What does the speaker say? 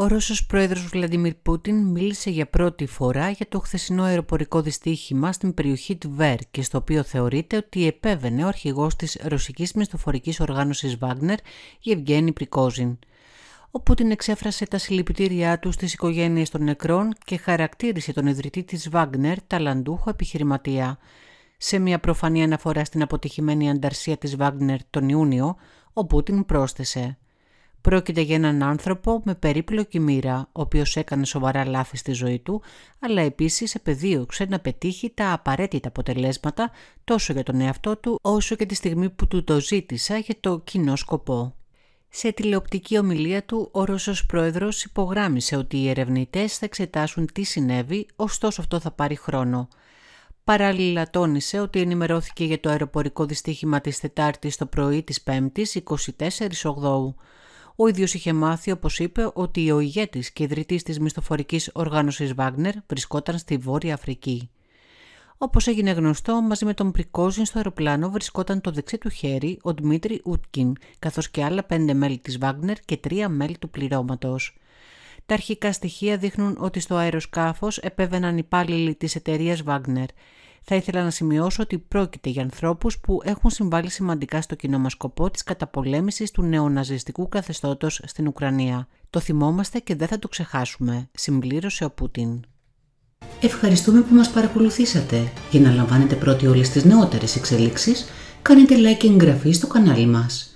Ο Ρώσος πρόεδρος Βλαντιμίρ Πούτιν μίλησε για πρώτη φορά για το χθεσινό αεροπορικό δυστύχημα στην περιοχή Τβέρ Βέρ και στο οποίο θεωρείται ότι επέβαινε ο αρχηγός της ρωσικής μισθοφορικής οργάνωσης Βάγνερ, Γευγένη Πρικόζιν. Ο Πούτιν εξέφρασε τα συλληπιτήριά του στις οικογένειες των νεκρών και χαρακτήρισε τον ιδρυτή της Βάγνερ ταλαντούχο επιχειρηματία. Σε μια προφανή αναφορά στην αποτυχημένη ανταρσία της Βάγνερ τον Ιούνιο, ο Πούτιν πρόσθεσε – Πρόκειται για έναν άνθρωπο με περίπλοκη μοίρα, ο οποίος έκανε σοβαρά λάθη στη ζωή του, αλλά επίσης επεδίωξε να πετύχει τα απαραίτητα αποτελέσματα τόσο για τον εαυτό του όσο και τη στιγμή που του το ζήτησα για το κοινό σκοπό. Σε τηλεοπτική ομιλία του, ο Ρώσος Πρόεδρος υπογράμμισε ότι οι ερευνητές θα εξετάσουν τι συνέβη, ωστόσο αυτό θα πάρει χρόνο. Παράλληλα τόνισε ότι ενημερώθηκε για το αεροπορικό δυστύχημα της Τετάρτης το πρωί 5η 24 Ογδόου. Ο ίδιος είχε μάθει, όπως είπε, ότι ο ηγέτης και ιδρυτής της μισθοφορικής οργάνωσης Βάγνερ βρισκόταν στη Βόρεια Αφρική. Όπως έγινε γνωστό, μαζί με τον Πρικόζιν στο αεροπλάνο βρισκόταν το δεξί του χέρι ο Δημήτρη Ούτκιν, καθώς και άλλα πέντε μέλη της Βάγνερ και τρία μέλη του πληρώματος. Τα αρχικά στοιχεία δείχνουν ότι στο αεροσκάφος επέβαιναν υπάλληλοι της εταιρείας Βάγνερ. Θα ήθελα να σημειώσω ότι πρόκειται για ανθρώπους που έχουν συμβάλει σημαντικά στο κοινό μας σκοπό της καταπολέμησης του νεοναζιστικού καθεστώτος στην Ουκρανία. Το θυμόμαστε και δεν θα το ξεχάσουμε, συμπλήρωσε ο Πούτιν. Ευχαριστούμε που μας παρακολουθήσατε. Για να λαμβάνετε πρώτοι όλες τις νεότερες εξελίξεις, κάνετε like και εγγραφή στο κανάλι μας.